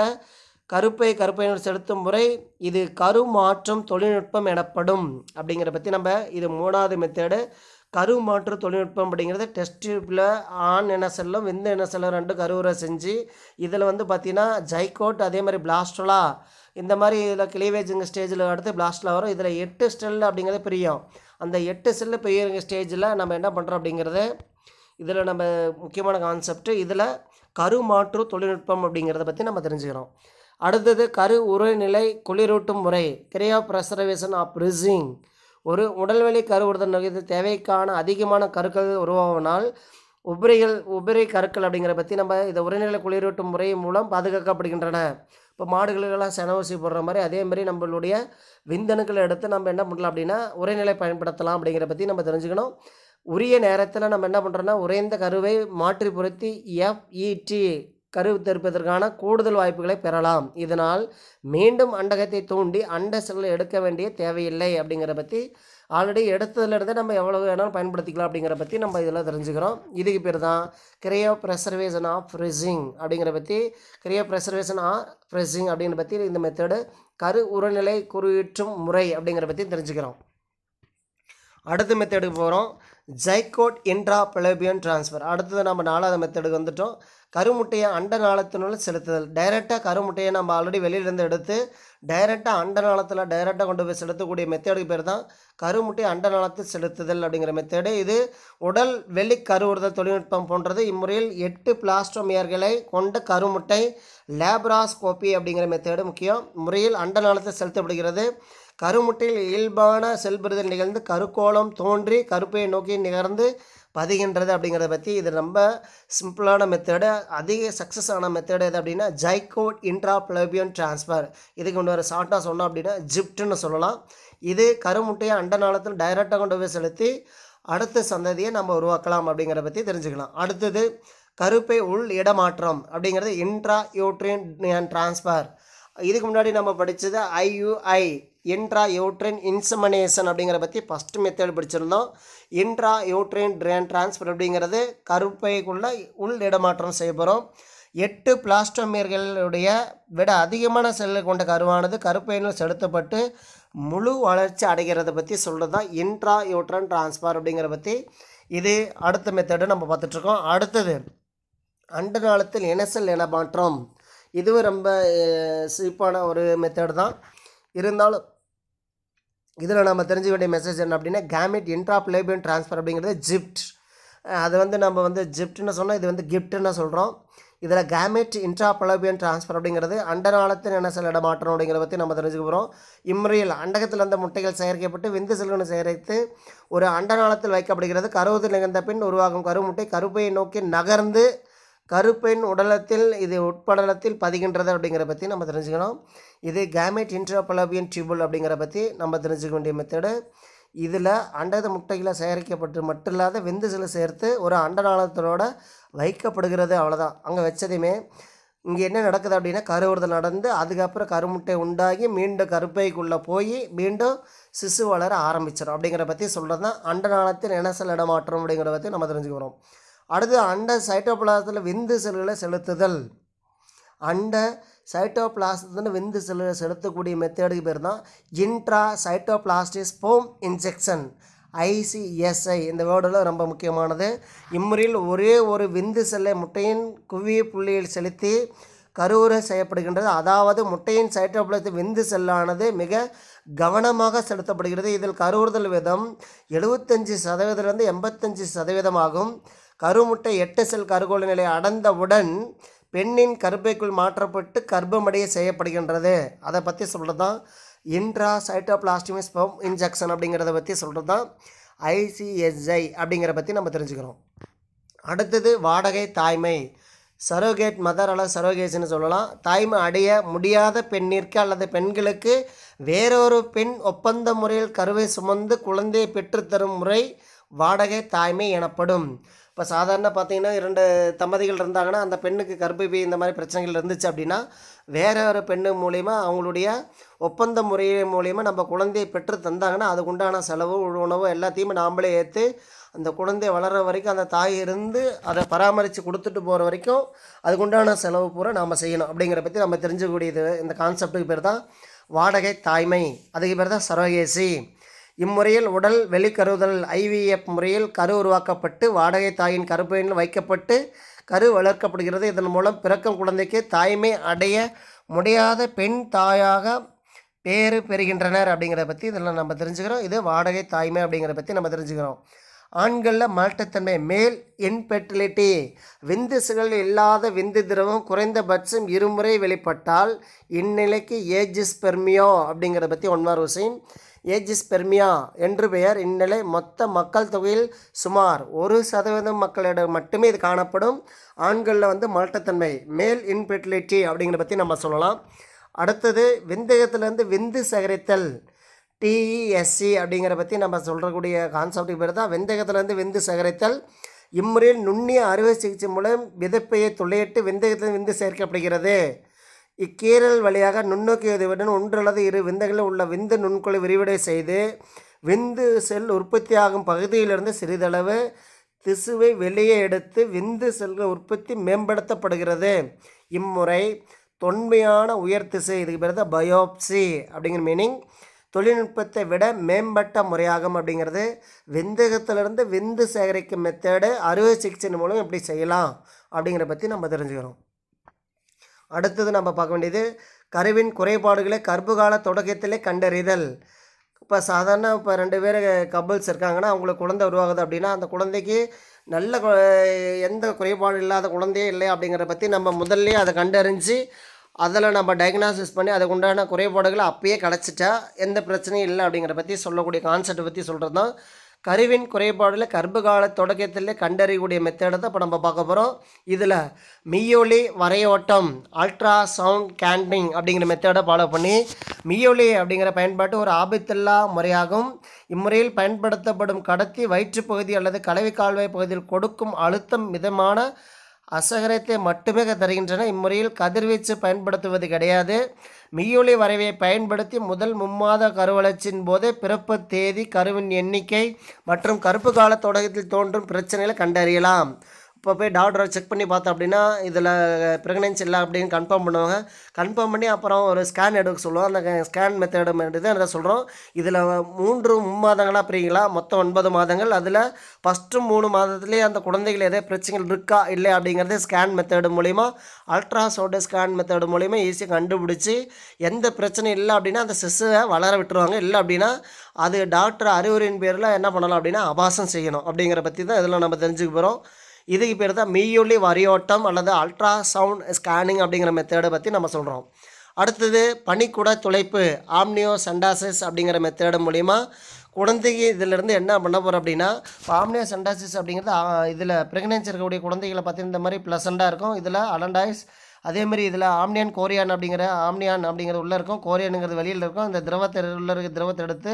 கருப்பை கருப்பை நூல் செலுத்தும் முறை இது கருமாற்றும் தொழில்நுட்பம் எனப்படும் அப்படிங்கிறத பற்றி நம்ம இது மூணாவது மெத்தேடு கரு மாற்று தொழில்நுட்பம் அப்படிங்கிறது டெஸ்ட் டியூப்பில் ஆண் என்ன செல்லும் விந்து என்ன செல்லும் ரெண்டு கருவுரை செஞ்சு இதில் வந்து பார்த்திங்கன்னா ஜைகோட் அதே மாதிரி பிளாஸ்டலா இந்த மாதிரி இதில் கிளீவேஜுங்க ஸ்டேஜில் அடுத்து பிளாஸ்டலாக வரும் இதில் எட்டு ஸ்டெல் அப்படிங்கிறது பிரியும் அந்த எட்டு ஸ்டெல்லு பெரிய ஸ்டேஜில் நம்ம என்ன பண்ணுறோம் அப்படிங்கிறது இதில் நம்ம முக்கியமான கான்செப்ட்டு இதில் கரு மாற்று தொழில்நுட்பம் அப்படிங்கிறத பற்றி நம்ம தெரிஞ்சுக்கிறோம் அடுத்தது கரு உரைநிலை குளிரூட்டும் முறை கிரியா பிரசர்வேஷன் ஆஃப் ரிசிங் ஒரு உடல்வெளி கருவுறுதல் நிகழ்ச்சி தேவைக்கான அதிகமான கருக்கள் உருவாவனால் உபரிகள் உபரி கருக்கள் அப்படிங்கிற பற்றி நம்ம இந்த உரைநிலை குளிரூட்டும் முறை மூலம் பாதுகாக்கப்படுகின்றன இப்போ மாடுகளுக்கெல்லாம் செனவசி போடுற மாதிரி அதேமாதிரி நம்மளுடைய விந்தணுக்களை எடுத்து நம்ம என்ன பண்ணலாம் அப்படின்னா உரைநிலை பயன்படுத்தலாம் அப்படிங்கிற பற்றி நம்ம தெரிஞ்சுக்கணும் உரிய நேரத்தில் நம்ம என்ன பண்ணுறோன்னா உறைந்த கருவை மாற்றி பொருத்தி எஃப்இடி கருவித்திருப்பதற்கான கூடுதல் வாய்ப்புகளை பெறலாம் இதனால் மீண்டும் அண்டகத்தை தூண்டி அண்ட செல்லை எடுக்க வேண்டிய தேவையில்லை அப்படிங்கிற பற்றி ஆல்ரெடி எடுத்ததுலேருந்து நம்ம எவ்வளோ வேணாலும் பயன்படுத்திக்கலாம் அப்படிங்கிற பற்றி நம்ம இதில் தெரிஞ்சுக்கிறோம் இதுக்கு பேர் தான் கிரியோ ப்ரெசர்வேஷன் ஆஃப் ஃப்ரிஸிங் அப்படிங்கிற பற்றி கிரியோ ப்ரெசர்வேஷன் ஆஃப் ஃப்ரிஸிங் அப்படிங்கிற பற்றி இந்த மெத்தடு கரு உரநிலை குறியீற்றும் முறை அப்படிங்கிற பற்றி தெரிஞ்சுக்கிறோம் அடுத்த மெத்தடுக்கு போகிறோம் ஜைகோட் இன்ட்ரா பிளபியன் டிரான்ஸ்ஃபர் அடுத்தது நம்ம நாலாவது மெத்தடுக்கு வந்துட்டோம் கருமுட்டையை அண்ட நாளத்தினுள்ள செலுத்துதல் டைரெக்டாக கருமுட்டையை நம்ம ஆல்ரெடி வெளியிலேருந்து எடுத்து டைரெக்டாக அண்ட நாளத்தில் டைரெக்டாக கொண்டு போய் செலுத்தக்கூடிய மெத்தேடுக்கு பேர் தான் கருமுட்டை அண்ட நாளத்தில் செலுத்துதல் அப்படிங்கிற மெத்தேடு இது உடல் வெளி கருவுறுதல் தொழில்நுட்பம் போன்றது இம்முறையில் எட்டு பிளாஸ்டோமியர்களை கொண்ட கருமுட்டை லேப்ராஸ்கோப்பி அப்படிங்கிற மெத்தேடு முக்கியம் முறையில் அண்ட நாளத்தில் செலுத்தப்படுகிறது கருமுட்டையில் இயல்பான செல்பிரிதல் நிகழ்ந்து கருக்கோளம் தோன்றி கருப்பையை நோக்கி நிகழ்ந்து பதிகின்றது அப்படிங்கிறத பற்றி இது ரொம்ப சிம்பிளான மெத்தடு அதிக சக்ஸஸ் ஆன மெத்தடு எது அப்படின்னா ஜைகோட் இன்ட்ரா டிரான்ஸ்ஃபர் இதுக்கு வர ஷார்ட்டாக சொன்னோம் அப்படின்னா ஜிப்ட்னு சொல்லலாம் இது கருமுட்டையை அண்ட நாளத்தில் டைரெக்டாக கொண்டு போய் செலுத்தி அடுத்த சந்ததியை நம்ம உருவாக்கலாம் அப்படிங்கிறத பற்றி தெரிஞ்சுக்கலாம் அடுத்தது கருப்பை உள் இடமாற்றம் அப்படிங்கிறது இன்ட்ரா யூட்ரின் டிரான்ஸ்ஃபர் இதுக்கு முன்னாடி நம்ம படித்தது ஐயுஐ இன்ட்ரா யூட்ரைன் இன்சமனேஷன் அப்படிங்கிற பற்றி ஃபஸ்ட்டு மெத்தேட் படிச்சிருந்தோம் இன்ட்ரா யூட்ரைன் ட்ரெயின் டிரான்ஸ்ஃபர் அப்படிங்கிறது கருப்பைக்குள்ளே உள் இடமாற்றம் செய்ய போகிறோம் எட்டு பிளாஸ்டோமியர்களுடைய விட அதிகமான செல்லு கொண்ட கருவானது கருப்பையினில் செலுத்தப்பட்டு முழு வளர்ச்சி அடைகிறத பற்றி சொல்கிறது தான் இன்ட்ரா யூட்ரன் டிரான்ஸ்ஃபார் அப்படிங்கிற பற்றி இது அடுத்த மெத்தடு நம்ம பார்த்துட்ருக்கோம் அடுத்தது அண்டு காலத்தில் இனசல் இனமாற்றம் இதுவும் ரொம்ப சீப்பான ஒரு மெத்தடு தான் இருந்தாலும் இதில் நம்ம தெரிஞ்சுக்க வேண்டிய மெசேஜ் என்ன அப்படின்னா கேமிட் இன்ட்ராப்ளேபிள் ட்ரான்ஸ்ஃபர் அப்படிங்கிறது ஜிப்ட் அது வந்து நம்ம வந்து ஜிப்ட்னு சொன்னால் இது வந்து கிஃப்ட்டுன்னு சொல்கிறோம் இதில் கேமிட் இன்ட்ராபலோபியன் ட்ரான்ஸ்ஃபர் அப்படிங்கிறது அண்டநாளத்தில் என்ன செல் இடமாற்றம் அப்படிங்கிறத பற்றி நம்ம தெரிஞ்சுக்கிறோம் போகிறோம் இம்முறையில் அண்டகத்தில் இருந்த முட்டைகள் செயற்கைப்பட்டு விந்து செல்களை சேகரித்து ஒரு அண்டநாளத்தில் வைக்கப்படுகிறது கருவத்தில் நிகழ்ந்த பின் உருவாகும் கருமுட்டை கருப்பையை நோக்கி நகர்ந்து கருப்பெண் உடலத்தில் இது உட்படலத்தில் பதிகின்றது அப்படிங்கிற பற்றி நம்ம தெரிஞ்சுக்கணும் இது கேமேட் இன்ட்ரோபலோபியன் டியூபுல் அப்படிங்கிற பற்றி நம்ம தெரிஞ்சுக்க வேண்டிய மெத்தடு இதில் அண்டத முட்டைகளை சேகரிக்கப்பட்டு மட்டும் இல்லாத வெந்து சில சேர்த்து ஒரு அண்டநாளத்தோடு வைக்கப்படுகிறது அவ்வளோதான் அங்கே வச்சதையுமே இங்கே என்ன நடக்குது அப்படின்னா கருவுறுதல் நடந்து அதுக்கப்புறம் கருமுட்டை உண்டாகி மீண்டும் கருப்பைக்குள்ளே போய் மீண்டும் சிசு வளர ஆரம்பிச்சிடும் அப்படிங்கிற பற்றி சொல்கிறது தான் அண்டநாளத்தில் நினைசல் இடமாற்றம் அப்படிங்கிற பற்றி நம்ம தெரிஞ்சுக்கிறோம் அடுத்து அண்ட சைட்டோபிளாசத்தில் விந்து செல்களை செலுத்துதல் அண்ட சைட்டோபிளாசத்தில் விந்து செல்களை செலுத்தக்கூடிய மெத்தேடுக்கு பேர் தான் இன்ட்ரா சைட்டோபிளாஸ்டிஸ் போம் இன்ஜெக்ஷன் ஐசிஎஸ்ஐ இந்த வேர்டில் ரொம்ப முக்கியமானது இம்முறையில் ஒரே ஒரு விந்து செல்லை முட்டையின் குவிய புள்ளியில் செலுத்தி கருவுரை செய்யப்படுகின்றது அதாவது முட்டையின் சைட்டோபிளத்து விந்து செல்லானது மிக கவனமாக செலுத்தப்படுகிறது இதில் கருவுறுதல் விதம் எழுபத்தஞ்சு சதவீதத்திலிருந்து எண்பத்தஞ்சு சதவீதமாகும் கருமுட்டை எட்டு செல் கருகோள நிலை அடந்தவுடன் பெண்ணின் கருப்பைக்குள் மாற்றப்பட்டு கர்ப்பமடைய செய்யப்படுகின்றது அதை பற்றி சொல்கிறது தான் இன்ட்ரா சைட்டோபிளாஸ்டிமிஸ் பம்ப் இன்ஜெக்ஷன் அப்படிங்கிறத பற்றி சொல்கிறது தான் ஐசிஎஸ்ஐ அப்படிங்கிற பற்றி நம்ம தெரிஞ்சுக்கிறோம் அடுத்தது வாடகை தாய்மை சரோகேட் மதர் அல்லது சரோகேஸ்னு சொல்லலாம் தாய்மை அடைய முடியாத பெண்ணிற்கு அல்லது பெண்களுக்கு வேறொரு பெண் ஒப்பந்த முறையில் கருவை சுமந்து குழந்தையை பெற்றுத்தரும் முறை வாடகை தாய்மை எனப்படும் இப்போ சாதாரண பார்த்தீங்கன்னா இரண்டு தம்பதிகள் இருந்தாங்கன்னா அந்த பெண்ணுக்கு கர்ப்பிபி இந்த மாதிரி பிரச்சனைகள் இருந்துச்சு அப்படின்னா வேற ஒரு பெண்ணு மூலிமா அவங்களுடைய ஒப்பந்த முறை மூலிமா நம்ம குழந்தையை பெற்று தந்தாங்கன்னா அதுக்குண்டான செலவு உணவு எல்லாத்தையுமே நாம்ளே ஏற்று அந்த குழந்தை வளர்கிற வரைக்கும் அந்த தாய் இருந்து அதை பராமரித்து கொடுத்துட்டு போகிற வரைக்கும் அதுக்குண்டான செலவு பூரா நாம் செய்யணும் அப்படிங்கிற பற்றி நம்ம தெரிஞ்சுக்கூடியது இந்த கான்செப்டுக்கு பேர் தான் வாடகை தாய்மை அதுக்கு பேர் தான் சரோகேசி இம்முறையில் உடல் வெளிக்கருதல் ஐவிஎஃப் முறையில் கரு உருவாக்கப்பட்டு வாடகை தாயின் கருப்பையில் வைக்கப்பட்டு கரு வளர்க்கப்படுகிறது இதன் மூலம் பிறக்கும் குழந்தைக்கு தாய்மை அடைய முடியாத பெண் தாயாக பேறு பெறுகின்றனர் அப்படிங்கிறத பற்றி இதெல்லாம் நம்ம தெரிஞ்சுக்கிறோம் இது வாடகை தாய்மை அப்படிங்கிறத பற்றி நம்ம தெரிஞ்சுக்கிறோம் ஆண்களில் மலட்டத்தன்மை மேல் இன்பெர்டிலிட்டி விந்துசுகள் இல்லாத விந்து திரவம் குறைந்தபட்சம் இருமுறை வெளிப்பட்டால் இந்நிலைக்கு ஏஜிஸ் பெர்மியோ அப்படிங்கிறத பற்றி ஒன்வார் ஹுசைன் ஏஜிஸ்பெர்மியா என்று பெயர் இந்நிலை மொத்த மக்கள் தொகையில் சுமார் ஒரு சதவீதம் மக்களிடம் மட்டுமே இது காணப்படும் ஆண்களில் வந்து மலட்டத்தன்மை மேல் இன்ஃபெர்டிலிட்டி அப்படிங்கிற பற்றி நம்ம சொல்லலாம் அடுத்தது விந்தகத்திலேருந்து விந்து சேகரித்தல் டிஇஎஸ்சி e e அப்படிங்கிற பற்றி நம்ம சொல்கிறக்கூடிய கான்செப்ட் பேர் தான் வெந்தயத்திலேருந்து விந்து சேகரித்தல் இம்முறையில் நுண்ணிய அறுவை சிகிச்சை மூலம் விதப்பையை துளையிட்டு வெந்தயத்தில் விந்து சேர்க்கப்படுகிறது இக்கீரல் வழியாக நுண்ணோக்கி உதவியுடன் அல்லது இரு விந்தைகளில் உள்ள விந்து நுண்கொலை விரிவடை செய்து விந்து செல் உற்பத்தியாகும் பகுதியிலிருந்து சிறிதளவு திசுவை வெளியே எடுத்து விந்து செல்கள் உற்பத்தி மேம்படுத்தப்படுகிறது இம்முறை தொன்மையான உயர் திசை இதுக்கு பிறகு பயோப்சி அப்படிங்கிற மீனிங் தொழில்நுட்பத்தை விட மேம்பட்ட முறையாகும் அப்படிங்கிறது விந்தகத்திலிருந்து விந்து சேகரிக்கும் மெத்தேடு அறுவை சிகிச்சை மூலம் எப்படி செய்யலாம் அப்படிங்கிற பற்றி நம்ம தெரிஞ்சுக்கிறோம் அடுத்தது நம்ம பார்க்க வேண்டியது கருவின் குறைபாடுகளை கர்ப்பகால தொடக்கத்திலே கண்டறிதல் இப்போ சாதாரண இப்போ ரெண்டு பேர் கபல்ஸ் இருக்காங்கன்னா அவங்களுக்கு குழந்தை உருவாகுது அப்படின்னா அந்த குழந்தைக்கு நல்ல எந்த குறைபாடு இல்லாத குழந்தையே இல்லை அப்படிங்கிறத பற்றி நம்ம முதல்லே அதை கண்டறிஞ்சு அதில் நம்ம டயக்னாசிஸ் பண்ணி அதுக்கு உண்டான குறைபாடுகளை அப்பயே கிடச்சிட்டா எந்த பிரச்சனையும் இல்லை அப்படிங்கிற பற்றி சொல்லக்கூடிய கான்செப்டை பற்றி சொல்கிறது தான் கருவின் குறைபாடில் கர்ப்பகால தொடக்கத்தில் கண்டறியக்கூடிய மெத்தடை தான் இப்போ நம்ம பார்க்க போகிறோம் இதில் மியொலி வரையோட்டம் அல்ட்ரா சவுண்ட் கேண்டிங் அப்படிங்கிற மெத்தடை ஃபாலோ பண்ணி மியொலி அப்படிங்கிற பயன்பாட்டு ஒரு ஆபத்தில்லா முறையாகும் இம்முறையில் பயன்படுத்தப்படும் கடத்தி வயிற்றுப்பகுதி அல்லது கலவை கால்வாய் பகுதியில் கொடுக்கும் அழுத்தம் மிதமான அசகரத்தை மட்டுமே தருகின்றன இம்முறையில் கதிர்வீச்சு பயன்படுத்துவது கிடையாது மீயொளி வரைவை பயன்படுத்தி முதல் மும்மாத கருவளர்ச்சியின் போதே பிறப்பு தேதி கருவின் எண்ணிக்கை மற்றும் கருப்பு கால தொடக்கத்தில் தோன்றும் பிரச்சனைகளை கண்டறியலாம் இப்போ போய் டாக்டரை செக் பண்ணி பார்த்தோம் அப்படின்னா இதில் ப்ரெக்னென்சி இல்லை அப்படின்னு கன்ஃபார்ம் பண்ணுவாங்க கன்ஃபார்ம் பண்ணி அப்புறம் ஒரு ஸ்கேன் எடுக்க சொல்லுவோம் அந்த ஸ்கேன் மெத்தட் தான் சொல்கிறோம் இதில் மூன்று மாதங்களாக பிரிங்களா மொத்தம் ஒன்பது மாதங்கள் அதில் ஃபஸ்ட்டு மூணு மாதத்துலேயே அந்த குழந்தைகள் எதே பிரச்சனைகள் இருக்கா இல்லை அப்படிங்கிறது ஸ்கேன் மெத்தடு மூலிமா அல்ட்ராசவுண்டு ஸ்கேன் மெத்தடு மூலிமா ஈஸியாக கண்டுபிடிச்சி எந்த பிரச்சனை இல்லை அப்படின்னா அந்த செஸ்ஸை வளர விட்டுருவாங்க இல்லை அப்படின்னா அது டாக்டர் அறிவுரையின் பேரில் என்ன பண்ணலாம் அப்படின்னா அபாசம் செய்யணும் அப்படிங்கிற பற்றி தான் இதில் நம்ம தெரிஞ்சுக்க போகிறோம் இதுக்கு பேர் தான் மீயொலி வரியோட்டம் அல்லது அல்ட்ராசவுண்ட் ஸ்கேனிங் அப்படிங்கிற மெத்தேடை பற்றி நம்ம சொல்கிறோம் அடுத்தது பனிக்குட துளைப்பு ஆம்னியோ சண்டாசிஸ் அப்படிங்கிற மெத்தேடு மூலிமா குழந்தைக்கு இதிலிருந்து என்ன பண்ண போகிறோம் அப்படின்னா ஆம்னியோ சண்டாசிஸ் அப்படிங்கிறது இதில் ப்ரெக்னென்சி இருக்கக்கூடிய குழந்தைகளை பார்த்து இந்த மாதிரி ப்ளசண்டாக இருக்கும் இதில் அலண்டாய்ஸ் அதேமாரி இதில் ஆம்னியான் கோரியான் அப்படிங்கிற ஆம்னியான் அப்படிங்கிறது உள்ளே இருக்கும் கோரியானுங்கிறது வெளியில் இருக்கும் இந்த திரவத்தை உள்ள இருக்க திரவத்தை எடுத்து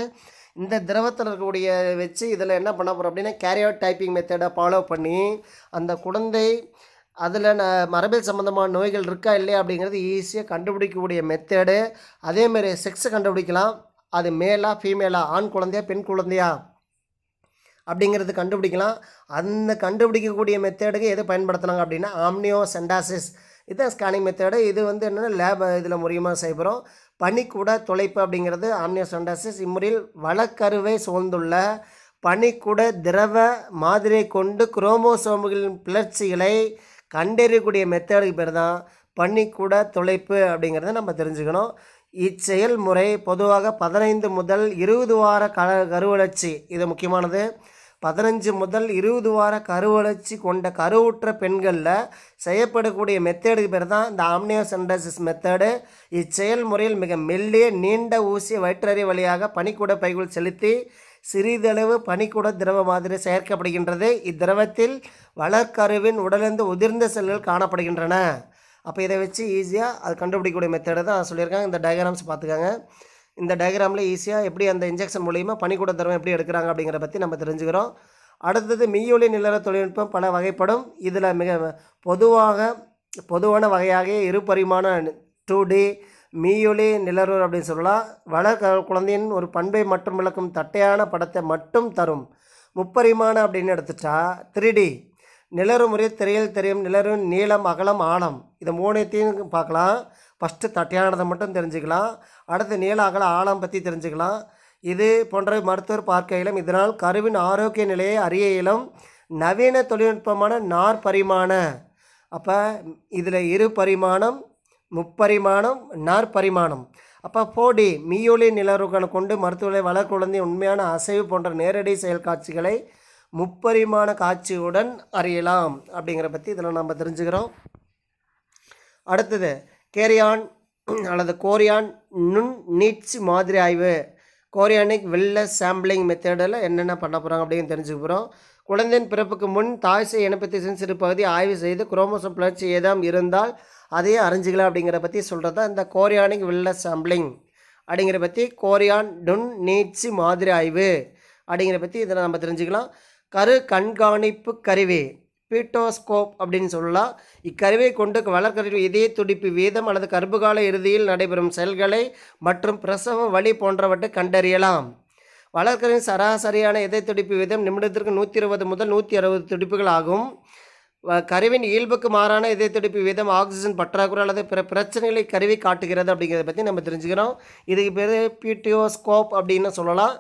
இந்த திரவத்தில் இருக்கக்கூடிய வச்சு இதில் என்ன பண்ண போகிறோம் அப்படின்னா கேரியோட் டைப்பிங் மெத்தடை ஃபாலோ பண்ணி அந்த குழந்தை அதில் ந மரபில் சம்மந்தமான நோய்கள் இருக்கா இல்லையா அப்படிங்கிறது ஈஸியாக கண்டுபிடிக்கக்கூடிய மெத்தேடு அதேமாரி செக்ஸை கண்டுபிடிக்கலாம் அது மேலாக ஃபீமேலா ஆண் குழந்தையா பெண் குழந்தையா அப்படிங்கிறது கண்டுபிடிக்கலாம் அந்த கண்டுபிடிக்கக்கூடிய மெத்தேடுக்கு எது பயன்படுத்தலாங்க அப்படின்னா ஆம்னியோ சென்டாசிஸ் இதுதான் ஸ்கேனிங் மெத்தேடு இது வந்து என்னென்னா லேப் இதில் முறையமாக செய்கிறோம் பனிக்கூட துளைப்பு அப்படிங்கிறது ஆம்னியோசண்டாசிஸ் இம்முறையில் வழக்கருவை சூழ்ந்துள்ள பனிக்கூட திரவ மாதிரியை கொண்டு குரோமோசோம்களின் பிளர்ச்சிகளை கண்டறியக்கூடிய மெத்தடுக்கு பேர் தான் பனிக்கூட துளைப்பு அப்படிங்கிறத நம்ம தெரிஞ்சுக்கணும் இச்செயல்முறை பொதுவாக பதினைந்து முதல் இருபது வார கல கருவளர்ச்சி இது முக்கியமானது பதினஞ்சு முதல் இருபது வார கருவளர்ச்சி கொண்ட கருவுற்ற பெண்களில் செய்யப்படக்கூடிய மெத்தேடுக்கு பேர் தான் இந்த ஆம்னியோசென்டசிஸ் மெத்தேடு இச்செயல்முறையில் மிக மெல்லிய நீண்ட ஊசி வயிற்றறி வழியாக பனிக்கூட பைகள் செலுத்தி சிறிதளவு பனிக்கூட திரவ மாதிரி செயற்கப்படுகின்றது இத்திரவத்தில் வளர்க்கருவின் உடலிருந்து உதிர்ந்த செல்கள் காணப்படுகின்றன அப்போ இதை வச்சு ஈஸியாக அது கண்டுபிடிக்கக்கூடிய மெத்தேடு தான் சொல்லியிருக்காங்க இந்த டயக்ராம்ஸ் பார்த்துக்காங்க இந்த டயக்ராமில் ஈஸியாக எப்படி அந்த இன்ஜெக்ஷன் மூலிமா பனிக்கூட திரவம் எப்படி எடுக்கிறாங்க அப்படிங்கிற பற்றி நம்ம தெரிஞ்சுக்கிறோம் அடுத்தது மீயொலி நிலர தொழில்நுட்பம் பல வகைப்படும் இதில் மிக பொதுவாக பொதுவான வகையாக இரு பரிமாண டூ டி மீயொலி நிலரூர் அப்படின்னு சொல்லலாம் வள குழந்தையின் ஒரு பண்பை மற்றும் விளக்கும் தட்டையான படத்தை மட்டும் தரும் முப்பரிமாணம் அப்படின்னு எடுத்துட்டா த்ரீ டி நிலரு முறை திரையில் தெரியும் நிலரும் நீளம் அகலம் ஆழம் இதை மூணுத்தையும் பார்க்கலாம் ஃபஸ்ட்டு தட்டையானதை மட்டும் தெரிஞ்சுக்கலாம் அடுத்து நீளாகல ஆழம் பற்றி தெரிஞ்சுக்கலாம் இது போன்ற மருத்துவர் பார்க்க இயலும் இதனால் கருவின் ஆரோக்கிய நிலையை அறிய இயலும் நவீன தொழில்நுட்பமான நாற்பரிமாண அப்போ இதில் இரு பரிமாணம் முப்பரிமாணம் நாற்பரிமாணம் அப்போ போடி மீயொலி நிலவுகளை கொண்டு மருத்துவர்களை வளர்க்குழந்தை உண்மையான அசைவு போன்ற நேரடி செயல் காட்சிகளை முப்பரிமாண காட்சியுடன் அறியலாம் அப்படிங்கிற பற்றி இதில் நம்ம தெரிஞ்சுக்கிறோம் அடுத்தது கேரியான் அல்லது கோரியான் நுண் நீட்சி மாதிரி ஆய்வு கோரியானிக் வெள்ள சாம்பிளிங் மெத்தடில் என்னென்ன பண்ண போகிறாங்க அப்படின்னு தெரிஞ்சுக்க போகிறோம் குழந்தையின் பிறப்புக்கு முன் தாய் செய் இனப்பத்தி சிறு பகுதி ஆய்வு செய்து குரோமோசம் புணர்ச்சி ஏதாம் இருந்தால் அதையே அறிஞ்சிக்கலாம் அப்படிங்கிற பற்றி சொல்கிறது தான் இந்த கோரியானிக் வெள்ள சாம்பிளிங் அப்படிங்கிற பற்றி கோரியான் நுண் நீட்சி மாதிரி ஆய்வு அப்படிங்கிற பற்றி இதில் நம்ம தெரிஞ்சுக்கலாம் கரு கண்காணிப்பு கருவி பீட்டோஸ்கோப் அப்படின்னு சொல்லலாம் இக்கருவை கொண்டு வளர்க்கறிவு இதய துடிப்பு வீதம் அல்லது கர்ப்புகால இறுதியில் நடைபெறும் செல்களை மற்றும் பிரசவ வழி போன்றவற்றை கண்டறியலாம் வளர்க்கறிவின் சராசரியான இதய துடிப்பு வீதம் நிமிடத்திற்கு நூற்றி இருபது முதல் நூற்றி அறுபது துடிப்புகள் ஆகும் கருவின் இயல்புக்கு மாறான இதயத்துடிப்பு வீதம் ஆக்சிஜன் பற்றாக்குறை அல்லது பிற பிரச்சனைகளை கருவி காட்டுகிறது அப்படிங்கிறத பற்றி நம்ம தெரிஞ்சுக்கிறோம் இதுக்கு பிறகு பியூட்டியோஸ்கோப் அப்படின்னு சொல்லலாம்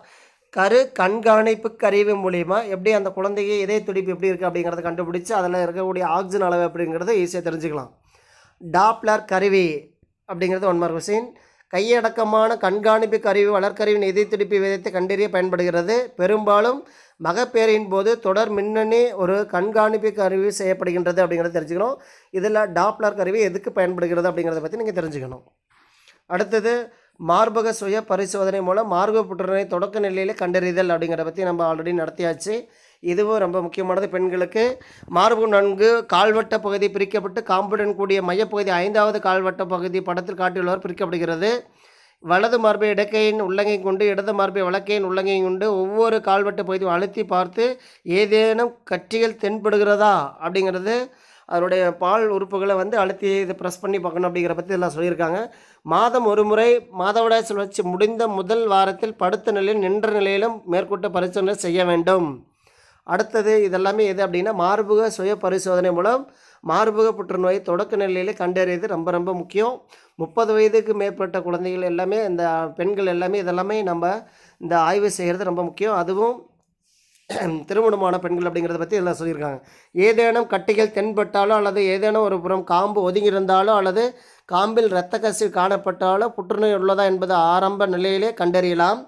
கரு கண்காணிப்பு கருவி மூலிமா எப்படி அந்த குழந்தைக்கு இதய துடிப்பு எப்படி இருக்குது அப்படிங்கிறத கண்டுபிடிச்சி அதில் இருக்கக்கூடிய ஆக்சிஜன் அளவு அப்படிங்கிறத ஈஸியாக தெரிஞ்சுக்கலாம் டாப்லர் கருவி அப்படிங்கிறது ஒன் மார்க் கொஸ்டின் கையடக்கமான கண்காணிப்பு கருவி வளர்க்கருவின் துடிப்பு விதத்தை கண்டறிய பயன்படுகிறது பெரும்பாலும் மகப்பேறின் போது தொடர் மின்னணி ஒரு கண்காணிப்பு கருவி செய்யப்படுகின்றது அப்படிங்கிறத தெரிஞ்சுக்கணும் இதில் டாப்லர் கருவி எதுக்கு பயன்படுகிறது அப்படிங்கிறத பற்றி நீங்கள் தெரிஞ்சுக்கணும் அடுத்தது மார்பக சுய பரிசோதனை மூலம் மார்பக புற்றுநோய் தொடக்க நிலையில் கண்டறிதல் அப்படிங்கிறத பற்றி நம்ம ஆல்ரெடி நடத்தியாச்சு இதுவும் ரொம்ப முக்கியமானது பெண்களுக்கு மார்பு நன்கு கால்வட்ட பகுதி பிரிக்கப்பட்டு காம்புடன் கூடிய மையப்பகுதி ஐந்தாவது கால்வட்ட பகுதி படத்தில் காட்டியுள்ளவர் பிரிக்கப்படுகிறது வலது மார்பை இடக்கையின் உள்ளங்கை கொண்டு இடது மார்பை வழக்கையின் உள்ளங்கை கொண்டு ஒவ்வொரு கால்வட்ட பகுதியும் அழுத்தி பார்த்து ஏதேனும் கட்சிகள் தென்படுகிறதா அப்படிங்கிறது அதனுடைய பால் உறுப்புகளை வந்து அழுத்தி இதை ப்ரெஸ் பண்ணி பார்க்கணும் அப்படிங்கிற பற்றி எல்லாம் சொல்லியிருக்காங்க மாதம் ஒரு முறை மாதவிடாய் சுழற்சி முடிந்த முதல் வாரத்தில் படுத்த நிலையில் நின்ற நிலையிலும் மேற்கூட்ட பரிசோதனை செய்ய வேண்டும் அடுத்தது இதெல்லாமே எது அப்படின்னா மார்புக சுய பரிசோதனை மூலம் மார்புக புற்றுநோய் தொடக்க நிலையில் கண்டறியது ரொம்ப ரொம்ப முக்கியம் முப்பது வயதுக்கு மேற்பட்ட குழந்தைகள் எல்லாமே இந்த பெண்கள் எல்லாமே இதெல்லாமே நம்ம இந்த ஆய்வு செய்கிறது ரொம்ப முக்கியம் அதுவும் திருமணமான பெண்கள் அப்படிங்கிறத பற்றி இதெல்லாம் சொல்லியிருக்காங்க ஏதேனும் கட்டிகள் தென்பட்டாலோ அல்லது ஏதேனும் ஒரு புறம் காம்பு ஒதுங்கியிருந்தாலோ அல்லது காம்பில் இரத்த கசிவு காணப்பட்டாலோ புற்றுநோய் உள்ளதா என்பது ஆரம்ப நிலையிலே கண்டறியலாம்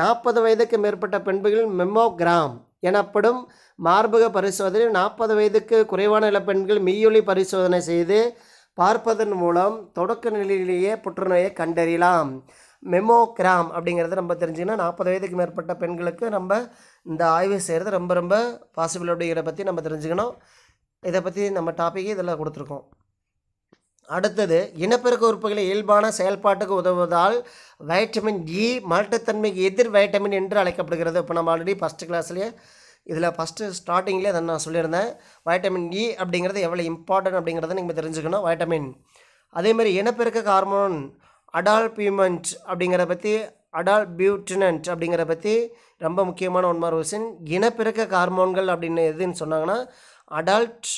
நாற்பது வயதுக்கு மேற்பட்ட பெண்களில் மெமோகிராம் எனப்படும் மார்பக பரிசோதனை நாற்பது வயதுக்கு குறைவான இள பெண்கள் மீயொலி பரிசோதனை செய்து பார்ப்பதன் மூலம் தொடக்க நிலையிலேயே புற்றுநோயை கண்டறியலாம் மெமோகிராம் அப்படிங்கிறத நம்ம தெரிஞ்சுக்கணும் நாற்பது வயதுக்கு மேற்பட்ட பெண்களுக்கு நம்ம இந்த ஆய்வு செய்கிறது ரொம்ப ரொம்ப பாசிபிள் அப்படிங்கிறத பற்றி நம்ம தெரிஞ்சுக்கணும் இதை பற்றி நம்ம டாப்பிக்கே இதில் கொடுத்துருக்கோம் அடுத்தது இனப்பெருக்க உறுப்புகளை இயல்பான செயல்பாட்டுக்கு உதவுவதால் வைட்டமின் இ e, மல்டத்தன்மைக்கு எதிர் வைட்டமின் என்று அழைக்கப்படுகிறது இப்போ நம்ம ஆல்ரெடி ஃபஸ்ட்டு கிளாஸ்லேயே இதில் ஃபஸ்ட்டு ஸ்டார்டிங்லேயே அதை நான் சொல்லியிருந்தேன் வைட்டமின் இ e அப்படிங்கிறது எவ்வளோ இம்பார்ட்டன்ட் அப்படிங்கிறத நீங்கள் தெரிஞ்சுக்கணும் வைட்டமின் அதேமாதிரி இனப்பெருக்க ஹார்மோன் அடால்பியூமெண்ட் அப்படிங்கிற பற்றி அடால் பியூட்டினன்ட் அப்படிங்கிற பற்றி ரொம்ப முக்கியமான ஒன்மார் விஷயம் இனப்பெருக்க ஹார்மோன்கள் அப்படின்னு எதுன்னு சொன்னாங்கன்னா அடால்ட்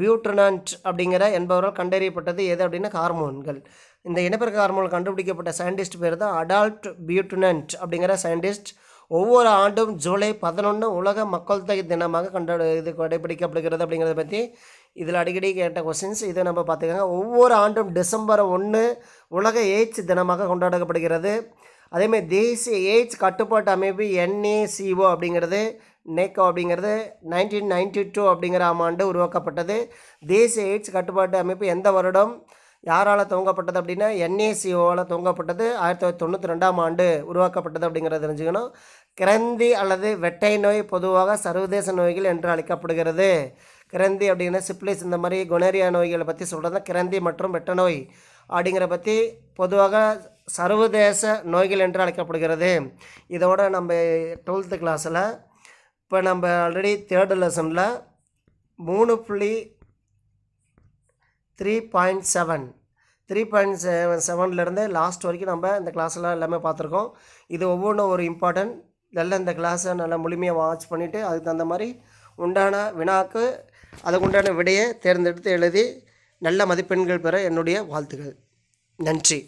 பியூட்ரனன்ட் அப்படிங்கிற என்பவரால் கண்டறியப்பட்டது எது அப்படின்னா ஹார்மோன்கள் இந்த இனப்பெருக்க ஹார்மோன் கண்டுபிடிக்கப்பட்ட சயின்டிஸ்ட் பேர் தான் அடால்ட் பியூட்டனன்ட் அப்படிங்கிற சயின்டிஸ்ட் ஒவ்வொரு ஆண்டும் ஜூலை பதினொன்று உலக மக்கள் தொகை தினமாக கண்டு இது கடைபிடிக்கப்படுகிறது அப்படிங்கிறத பற்றி இதில் அடிக்கடி கேட்ட கொஸ்டின்ஸ் இதை நம்ம பார்த்துக்கோங்க ஒவ்வொரு ஆண்டும் டிசம்பர் ஒன்று உலக எய்ட்ஸ் தினமாக கொண்டாடப்படுகிறது அதேமாதிரி தேசிய எய்ட்ஸ் கட்டுப்பாட்டு அமைப்பு என்ஏசிஓ அப்படிங்கிறது நேக்கோ அப்படிங்கிறது நைன்டீன் நைன்டி டூ அப்படிங்கிற ஆமாண்டு உருவாக்கப்பட்டது தேசிய எய்ட்ஸ் கட்டுப்பாட்டு அமைப்பு எந்த வருடம் யாரால் துவங்கப்பட்டது அப்படின்னா என்ஏசிஓவால் துவங்கப்பட்டது ஆயிரத்தி தொள்ளாயிரத்தி தொண்ணூற்றி ரெண்டாம் ஆண்டு உருவாக்கப்பட்டது அப்படிங்கிறத தெரிஞ்சுக்கணும் கிரந்தி அல்லது வெட்டை நோய் பொதுவாக சர்வதேச நோய்கள் என்று அழைக்கப்படுகிறது கிரந்தி அப்படின்னா சிப்ளிஸ் இந்த மாதிரி கொனேரியா நோய்களை பற்றி சொல்கிறது கிரந்தி மற்றும் வெட்ட நோய் அப்படிங்கிற பற்றி பொதுவாக சர்வதேச நோய்கள் என்று அழைக்கப்படுகிறது இதோட நம்ம டுவெல்த்து கிளாஸில் இப்போ நம்ம ஆல்ரெடி தேர்டு லெசனில் மூணு புள்ளி three point seven three point seven செவன்லேருந்து லாஸ்ட் வரைக்கும் நம்ம இந்த கிளாஸ்லாம் எல்லாமே பார்த்துருக்கோம் இது ஒவ்வொன்றும் ஒரு இம்பார்ட்டன்ட் நல்ல இந்த கிளாஸை நல்லா முழுமையாக வாட்ச் பண்ணிவிட்டு அதுக்கு தகுந்த மாதிரி உண்டான வினாக்கு அதுக்கு உண்டான விடையை தேர்ந்தெடுத்து எழுதி நல்ல மதிப்பெண்கள் பெற என்னுடைய வாழ்த்துக்கள் நன்றி